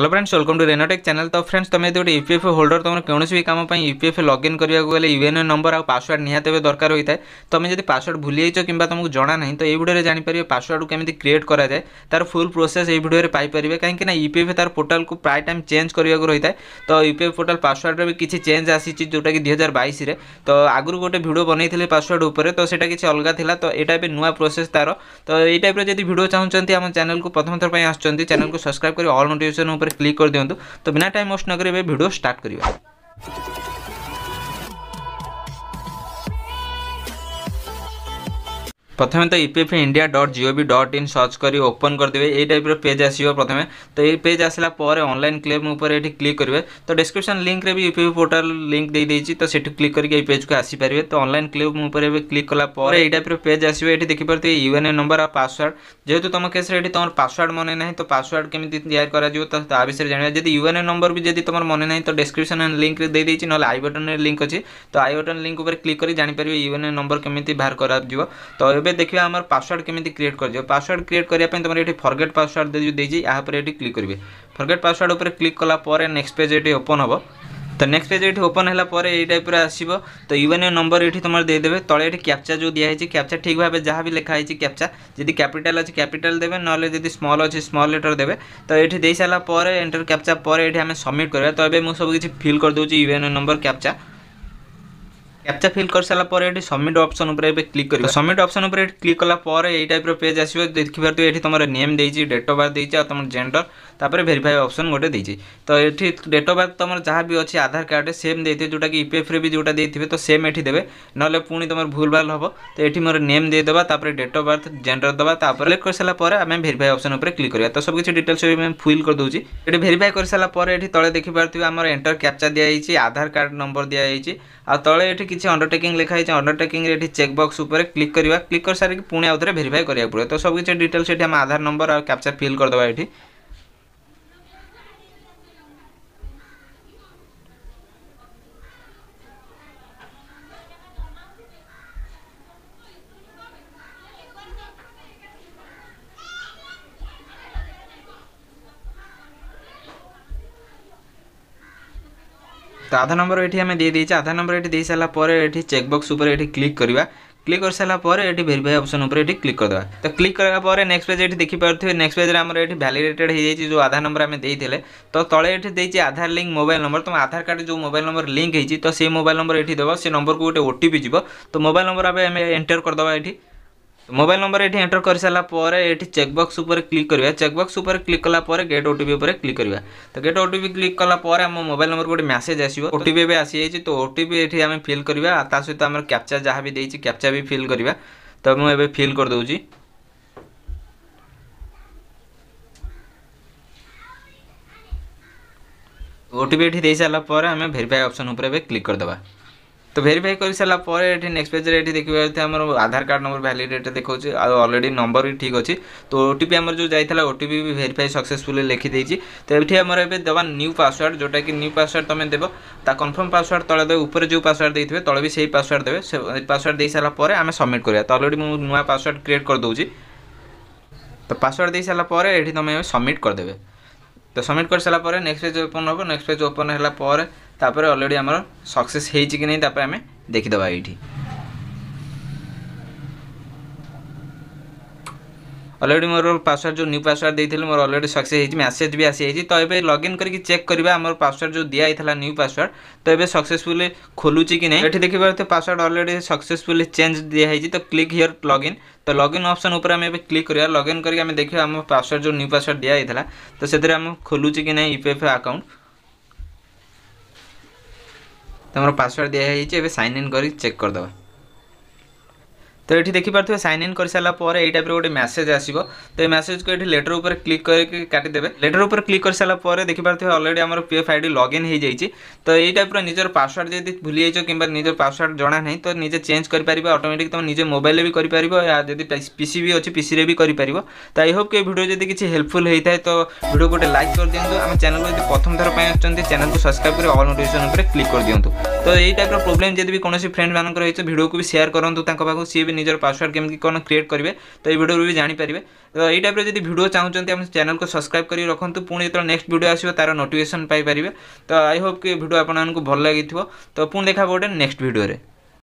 hello friends welcome to Renotech channel ତ friends ତୁମେ ଯଦି ଗୋଟେ ୟୁ ପି ଏଫ୍ ହୋଲ୍ଡର ତୁମର କୌଣସି ବି କାମ ପାଇଁ ୟୁ ପି ଏଫ୍ ଲଗ୍ଇନ୍ କରିବାକୁ ଗଲେ ୟୁ ଏନ୍ ଏ ନମ୍ବର ଆଉ ପାସୱାର୍ଡ଼ ନିହାତି ଏବେ ଦରକାର ହୋଇଥାଏ ତୁମେ ଯଦି ପାସୱାର୍ଡ଼ ଭୁଲି ଯାଇଛ କିମ୍ବା ତୁମକୁ ଜଣା ନାହିଁ ତ ଏଇ ଭିଡ଼ିଓରେ ଜାଣିପାରିବେ ପାସୱାର୍ଡ଼କୁ କେମିତି କ୍ରିଏଟ୍ କରାଯାଏ ତାର ଫୁଲ୍ ପ୍ରୋସେସ୍ ଏଇ ଭିଡ଼ିଓରେ ପାଇପାରିବେ କାହିଁକି ନା ୟୁ ପି ଏଫ୍ ତାର ପୋର୍ଟାଲକୁ ପ୍ରାୟ ଟାଇମ୍ ଚେଞ୍ଜ କରିବାକୁ ରହିଥାଏ ତ ୟୁ ପି ଏଫ୍ ପୋର୍ଟାଲ ପାସୱାର୍ଡ଼ରେ ବି କିଛି ଚେଞ୍ଜ ଆସିଛି ଯେଉଁଟାକି ଦୁଇ ହଜାର ବାଇଶରେ ତ ଆଗରୁ ଗୋଟେ ଭିଡ଼ିଓ ବନେଇଥିଲେ ପାସୱାର୍ଡ଼ ଉପରେ ତ ସେଇଟା କିଛି ଅଲଗା ଥିଲା ତ ଏଇଟା ଏବେ ନୂଆ ପ୍ରୋସେସ୍ ତାର ତ ଏଇ ଟାଇପ୍ର ଯଦି ଭିଡ଼ିଓ ଚାହୁଁଛନ୍ତି ଆମ ଚ୍ୟାନେଲକୁ ପ୍ରଥମ ଥର ପାଇଁ ଆସୁଛନ୍ତି ଚ୍ୟାନେଲକୁ ସବସ୍କ୍ରାଇବ୍ କରି ଅଲ୍ ନୋଟିଫିକେସନ୍ ଉପରେ क्लिक कर दिंतु तो बिना टाइम वेस्ट नक भिड स्टार्ट करवा प्रथम तो इपिएफ इंडिया डट जिओ भी डट इन सर्च कर ओपन करदे ये टाइप पेज आस प्रथम तो ये पेज आसापर अनलाइन क्लेम उपर ये क्लिक करेंगे तो डिस्क्रिप्सन लिंक में भी यूपीएफ पोर्टाल लिंक दे दी तो सीट क्लिक करके पेज को आसपार तो अनलाइन क्लेम उपर क्लिक कालापर यह टाइप पेज आस देखिपे यूएन ए नंबर आ पासवर्ड जेहतु तुम केस तुम पासवर्ड मन ना तो पासवर्ड कमी तैयारी हो जाए जब यूएन ए नंबर भी जब तुम मन ना तो डिस्क्रिप्सन लिंक दे दी ना आई बटन लिंक अच्छी तो आई बटन लिंक पर क्लिक कर जापर यूएन ए नंबर कमी बाहर कर तो এবে দেখবে আমার পাসওয়ার্ড কেমিতি ক্রিয়েট করছে পাসওয়ার্ড ক্রিয়েট করা তোমার এটি ফরগেট পাসওয়ার্ড দিয়েছি এপরে এটি ক্লিক করবে ফরগেট পাসওয়ার্ড উপরে ক্লিক কলা পরে নেক্সট পেজ এটি ওপন হব তো নেক্সট পেজ এটি ওপন হল পরে এই টাইপের আসব তো ইউএন নম্বর এটি তোমার দিয়েদেবে তলে এটি ক্যাপচা যে দিয়া হয়েছে ক্যাপচা ঠিক ভাবে যা বি লেখা হয়েছে ক্যাপচা যদি ক্যাপিটাল আছে ক্যাপিটাল দেবে নহলে যদি স্মল আছে স্মল লেটর দেবে তো এটি দিয়ে সারা পরে এন্টার ক্যাপচা পরে এটি আমি সবমিট করবা তো এবে মু সব কিছু ফিল করে দেউছি UN number captcha captcha fill କରିସାରିଲା ପରେ ଏଠି ସବମିଟ୍ ଅପସନ୍ ଉପରେ ଏବେ କ୍ଲିକ୍ କରିବ ସବମିଟ୍ ଅପସନ୍ ଉପରେ ଏଠି କ୍ଲିକ୍ କଲା ପରେ ଏଇ ଟାଇପ୍ର ପେଜ୍ ଆସିବ ଦେଖିପାରୁଥିବେ ଏଠି ତୁମର ନେମ୍ ଦେଇଛି ଡେଟ୍ ଅଫ୍ ବାର୍ଥ ଦେଇଛି ଆଉ ତୁମର ଜେଣ୍ଡର ତାପରେ ଭେରିଫାଏ ଅପସନ୍ ଗୋଟେ ଦେଇଛି ତ ଏଠି ଡେଟ୍ ଅଫ୍ ବାର୍ଥ ତୁମର ଯାହା ବି ଅଛି ଆଧାର କାର୍ଡ଼ରେ ସେମ୍ ଦେଇଥିବେ ଯେଉଁଟାକି ଇପିଏଫ୍ରେ ବି ଯେଉଁଟା ଦେଇଥିବେ ତ ସେମ୍ ଏଠି ଦେବେ ନହେଲେ ପୁଣି ତୁମର ଭୁଲ ଭାଲ ହେବ ତ ଏଠି ମୋର ନେମ୍ ଦେଇଦେବା ତାପରେ ଡେଟ୍ ଅଫ୍ ବାର୍ଥ ଜେଣ୍ଡର ଦେବା ତାପରେ କରିସାରିଲା ପରେ ଆମେ ଭେରିଫାଏ ଅପସନ୍ ଉପରେ କ୍ଲିକ୍ କରିବା ତ ସବୁକିଛି ଡିଟେଲ୍ସ ବି ଆମେ ଫିଲ୍ କରିଦେଉଛି ଏଠି ଭେରିଫାଏ କରିସାରିଲା ପରେ ଏଠି ତଳେ ଦେଖିପାରୁଥିବେ ଆମର ଏଣ୍ଟର କ୍ୟାପଚା ଦିଆଯାଇଛି ଆଧାର କାର୍ଡ଼ ନମ୍ବର ଦିଆଯାଇଛି ଆଉ ତଳେ ଏଠି କିଛି ଅଣ୍ଡରଟେକିଂ ଲେଖା ହେଇଛି ଅଣ୍ଡରଟେକିଂରେ ଏଠି ଚେକ୍ ବକ୍ସ ଉପରେ କ୍ଲିକ୍ କରିବା କ୍ଲିକ୍ କରିସାରିକି ପୁଣି ଆଉଥରେ ଭେରିଫାଏ କରିବାକୁ ପଡ଼ିବ ତ ସବୁ କିଛି ଡିଟେଲ୍ସ ଏଠି ଆମେ ଆଧାର ନମ୍ବର ଆଉ କ୍ୟାପଚର୍ ଫିଲ୍ କରିଦେବା ଏଠି तो आधार नंबर ये आम दे आधार नंबर ये सारापर ये चेकबक्स क्लिक करवा क्लिक कर सारापर ये भेरीफाइ अप्सन ये क्लिक करदे तो क्लिक करापर नेक्स पेज ये देखी देखिपे नेक्स पेज में ये भैलीडेटेड हो जो आधार नंबर आम देते तो तले ये आधार लिंक मोबाइल नंबर तुम आधार कार्ड जो मोबाइल नंबर लिंक होती तो से मोबाइल नंबर ये देव से नंबर को गोटे ओटी जो तो मोबाइल नंबर आम एंटर करदे ये तो मोबाइल नंबर ये एंटर कर सारापर ये चेकबक्स क्लिक करा चेकबक्स क्लिक कला गेट ओटी पर क्लिक करा तो गेट ओटी क्लिक कला मोबाइल नंबर गोटे मैसेज आसो ओटी ए आई तो ओटी ये आम फिल करवा आम कैप्चा जहाँ भी देखिए कैप्चा भी फिल करा तो मुझे फिल करदे ओटी ये सारापर आम भेरीफाई अप्सन क्लिक करदे ତ ଭେରିଫାଇ କରିସାରିଲା ପରେ ଏଠି ନେକ୍ସଟ ପେଜ୍ରେ ଏଠି ଦେଖିପାରୁଥିବେ ଆମର ଆଧାର କାର୍ଡ଼ ନମ୍ବର ଭ୍ୟାଲିଡ଼େଟ୍ ଦେଖାଉଛି ଆଉ ଅଲରେଡ଼ି ନମ୍ବର ବି ଠିକ୍ ଅଛି ତ ଓ ଟି ପି ଆମର ଯେଉଁ ଯାଇଥିଲା ଓ ଟି ପି ବି ଭେରିଫାଇ ସକ୍ସେସଫୁଲି ଲେଖିଦେଇଛି ତ ଏଠି ଆମର ଏବେ ଦେବା ନ୍ୟୁ ପାସୱାର୍ଡ଼ ଯେଉଁଟାକି ନ୍ୟୁ ପାସୱାର୍ଡ଼ ତୁମେ ଦେବ ତା କନଫର୍ମ ପାସୱାର୍ଡ଼ ତଳେ ଦେବେ ଉପରେ ଯେଉଁ ପାସୱାର୍ଡ଼ ଦେଇଥିବେ ତଳେ ବି ସେଇ ପାସୱାର୍ଡ଼ ଦେବେ ସେ ପାସୱାର୍ଡ଼ ଦେଇସାରିଲା ପରେ ଆମେ ସବମିଟ୍ କରିବା ତ ଅଲରେଡ଼ି ମୁଁ ନୂଆ ପାସୱାର୍ଡ଼ କ୍ରିଏଟ୍ କରିଦେଉଛି ତ ପାସୱାର୍ଡ଼ ଦେଇସାରିଲା ପରେ ଏଠି ତୁମେ ସବମିଟ୍ କରିଦେବେ ତ ସବମିଟ୍ କରିସାରିଲା ପରେ ନେକ୍ସଟ ପେଜ୍ ଓପନ୍ ହେବ ନେକ୍ସଟ ପେଜ୍ ଓପନ୍ ହେଲା ପରେ तापर अलरेडी আমার सक्से कि नहीं না তারপরে আমি দেখিদেবা এইটি मोर पासवर्ड जो न्यू पासवर्ड देती मोर अलरेडी सक्से मैसेज भी आसी तो ये लगइन करके चेक करवा आम पासवर्ड जो दिया था न्यू पासवर्ड तो ये सक्सेसफुल खोलुची कि नहीं ये देखिए पासवर्ड अलरेडी सक्सेसफुल चेंज दिखाई तो क्लिक हिअर लगइन तो लगइन अप्सन ऊपर आम क्लिक करवा लगइन करके आम देखा आम पासवर्ड जो न्यू पासवर्ड दिया था तो से खोलुची कि नहीं ईपीएफ आकाउंट ତୁମର ପାସୱାର୍ଡ଼ ଦିଆହେଇଯାଇଛି ଏବେ ସାଇନ୍ ଇନ୍ କରିକି ଚେକ୍ କରିଦେବା তো এটি দেখিপারে সাইন ইন করে সারা পরে এই টাইপের গোটে মেসেজ আসব তো এই মেসেজকে এটি লেটর উপরে ক্লিক করে কাটিদেবে লেটর উপরে ক্লিক করে সারা পরে দেখিপারে অলরেডি আমার পিএফ আইডি লগ ইন হয়ে যাই তো এই টাইপর নিজের পাসওয়ার্ড যদি ভুলে যাই কিংবা নিজের পাসওয়ার্ড জনা না তো নিজে চেঞ্জ করে পার অটোমেটিক তুমি নিজে মোবাইলে বি করে পার যদি পিসি বি অছি পিসি রে বি করে পার তো আই হোপ এই ভিডিও যদি কিছু হেল্পফুল হয়ে থাকে তো ভিডিও গোটে লাইক করে দিও আমার চ্যানেল যদি প্রথম থর পাই আসছেন চ্যানেল সবসক্রাইব করে অল নোটিফিকেশন উপরে ক্লিক করে দিও তো এই টাইপর প্রোবলেম যদি কোণী ফ্রেন্ড মানুষ রয়েছে ভিডিওকে সেয়ার করতু তাঁর পাখু সি ନିଜର ପାସୱାର୍ଡ଼ କେମିତି କ'ଣ କ୍ରିଏଟ୍ କରିବେ ତ ଏଇ ଭିଡ଼ିଓରୁ ବି ଜାଣିପାରିବେ ତ ଏଇ ଟାଇପ୍ର ଯଦି ଭିଡ଼ିଓ ଚାହୁଁଛନ୍ତି ଆମ ଚ୍ୟାନେଲ୍କୁ ସବସ୍କ୍ରାଇବ୍ କରି ରଖନ୍ତୁ ପୁଣି ଯେତେବେଳେ ନେକ୍ସଟ ଭିଡ଼ିଓ ଆସିବ ତା'ର ନୋଟିଫିକେସନ୍ ପାଇପାରିବେ ତ ଆଇ ହୋପ୍ କି ଭିଡ଼ିଓ ଆପଣମାନଙ୍କୁ ଭଲ ଲାଗିଥିବ ତ ପୁଣି ଦେଖା ହେବ ଗୋଟେ ନେକ୍ସଟ ଭିଡ଼ିଓରେ